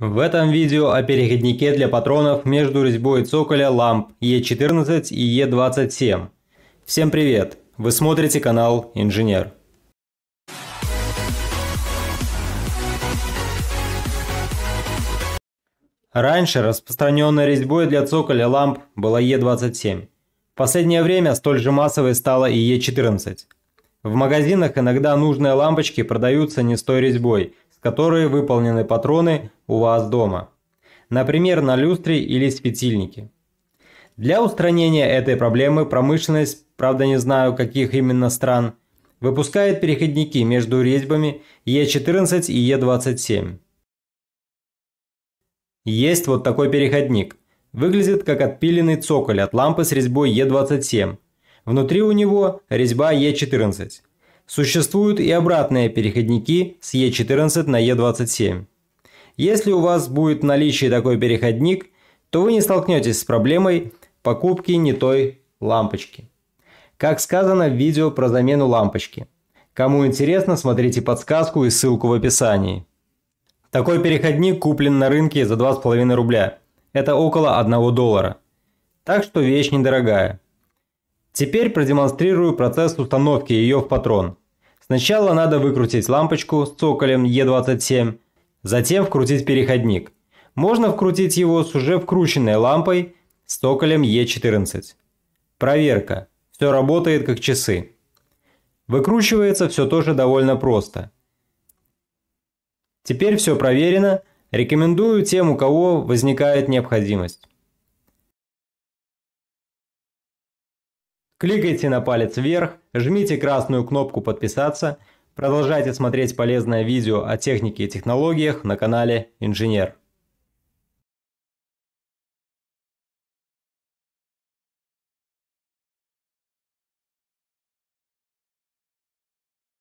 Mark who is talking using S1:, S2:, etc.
S1: В этом видео о переходнике для патронов между резьбой цоколя ламп Е14 и Е27. Всем привет! Вы смотрите канал Инженер. Раньше распространенной резьбой для цоколя ламп была Е27. В последнее время столь же массовой стала и Е14. В магазинах иногда нужные лампочки продаются не с той резьбой – с которой выполнены патроны у вас дома, например, на люстре или светильнике. Для устранения этой проблемы промышленность, правда не знаю каких именно стран, выпускает переходники между резьбами Е14 и Е27. Есть вот такой переходник. Выглядит как отпиленный цоколь от лампы с резьбой Е27. Внутри у него резьба Е14. Существуют и обратные переходники с Е14 на Е27. Если у вас будет в наличии такой переходник, то вы не столкнетесь с проблемой покупки не той лампочки. Как сказано в видео про замену лампочки. Кому интересно, смотрите подсказку и ссылку в описании. Такой переходник куплен на рынке за 2,5 рубля. Это около 1 доллара. Так что вещь недорогая. Теперь продемонстрирую процесс установки ее в патрон. Сначала надо выкрутить лампочку с цоколем Е27, затем вкрутить переходник. Можно вкрутить его с уже вкрученной лампой с цоколем Е14. Проверка. Все работает как часы. Выкручивается все тоже довольно просто. Теперь все проверено. Рекомендую тем, у кого возникает необходимость. Кликайте на палец вверх, жмите красную кнопку «Подписаться», продолжайте смотреть полезное видео о технике и технологиях на канале «Инженер».